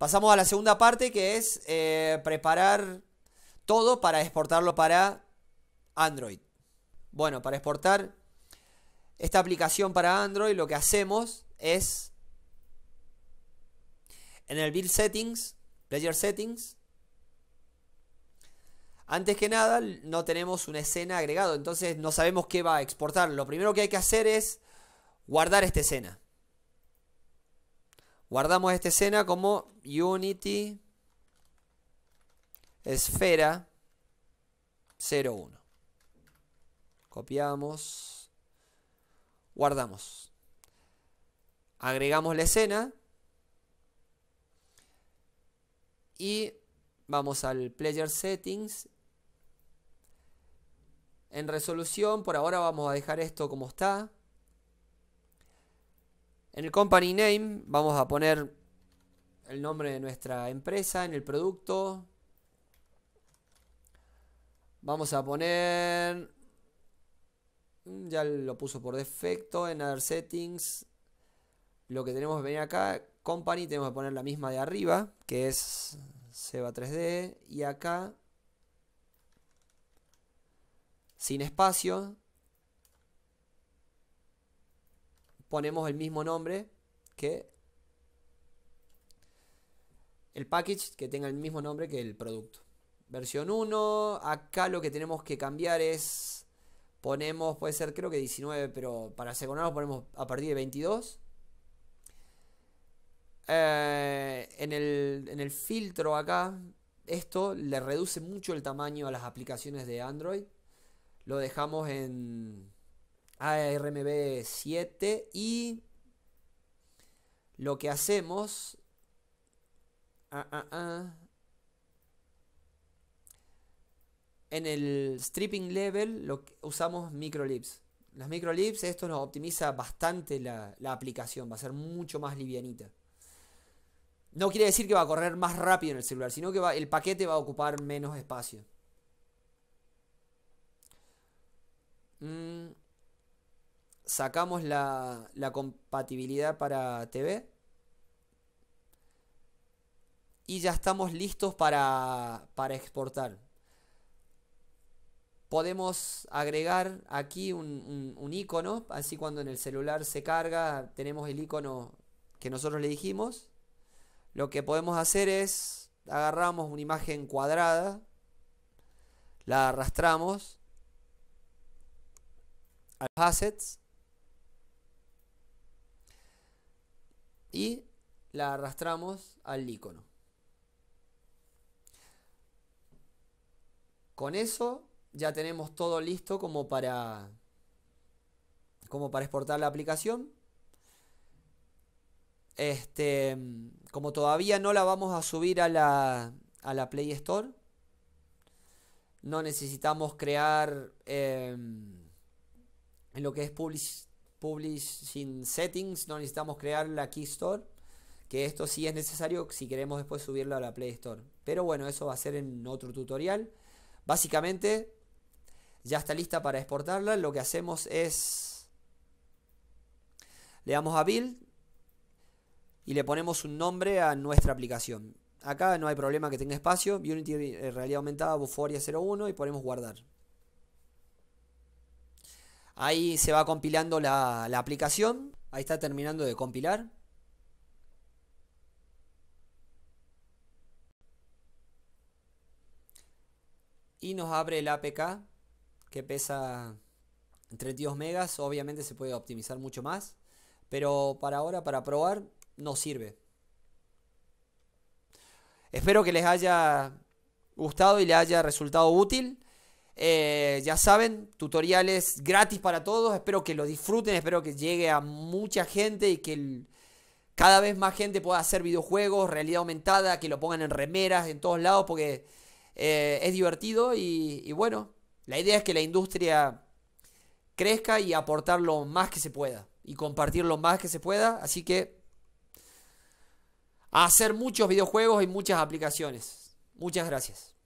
Pasamos a la segunda parte que es eh, preparar todo para exportarlo para Android. Bueno, para exportar esta aplicación para Android lo que hacemos es en el build settings, player settings, antes que nada no tenemos una escena agregada, entonces no sabemos qué va a exportar. Lo primero que hay que hacer es guardar esta escena. Guardamos esta escena como Unity esfera 01. Copiamos. Guardamos. Agregamos la escena. Y vamos al Player Settings. En resolución, por ahora vamos a dejar esto como está. En el company name vamos a poner el nombre de nuestra empresa, en el producto. Vamos a poner... Mm, ya lo puso por defecto en Other Settings. Lo que tenemos que venir acá, Company, tenemos que poner la misma de arriba, que es Seba 3D. Y acá, sin espacio, ponemos el mismo nombre que el package que tenga el mismo nombre que el producto. Versión 1, acá lo que tenemos que cambiar es, ponemos, puede ser creo que 19, pero para asegurarnos ponemos a partir de 22. Eh, en el filtro acá, esto le reduce mucho el tamaño a las aplicaciones de Android. Lo dejamos en ARMB 7 y lo que hacemos... Ah, ah, ah, en el stripping level lo que, usamos microlips. Las microlips, esto nos optimiza bastante la, aplicación, va a ser mucho más livianita. No quiere decir que va a correr más rápido en el celular, sino que va, el paquete va a ocupar menos espacio. Mm sacamos la, compatibilidad para TV. Y ya estamos listos para, exportar. Podemos agregar aquí un, un icono. Así cuando en el celular se carga, tenemos el icono que nosotros le dijimos. Lo que podemos hacer es agarramos una imagen cuadrada, la arrastramos a los assets y la arrastramos al icono. Con eso ya tenemos todo listo como para, como para exportar la aplicación. Este, como todavía no la vamos a subir a la, a la Play Store, no necesitamos crear em, en lo que es Publish Publishing Settings, no necesitamos crear la Key Store, que esto sí es necesario si queremos después subirlo a la Play Store. Pero bueno, eso va a ser en otro tutorial. Básicamente, ya está lista para exportarla. Lo que hacemos es, le damos a Build y le ponemos un nombre a nuestra aplicación. Acá no hay problema que tenga espacio, Unity eh, Realidad Aumentada, Buforia 01 y ponemos guardar. Ahí se va compilando la, aplicación. Ahí está terminando de compilar. y nos abre el APK que pesa 32 megas. Obviamente se puede optimizar mucho más, pero para ahora, para probar, no sirve. Espero que les haya gustado y les haya resultado útil. Eh, ya saben, tutoriales gratis para todos. Espero que lo disfruten, espero que llegue a mucha gente y que cada vez más gente pueda hacer videojuegos, realidad aumentada, que lo pongan en remeras, en todos lados, porque eh, es divertido y, bueno, la idea es que la industria crezca y aportar lo más que se pueda y compartir lo más que se pueda. Así que hacer muchos videojuegos y muchas aplicaciones. Muchas gracias.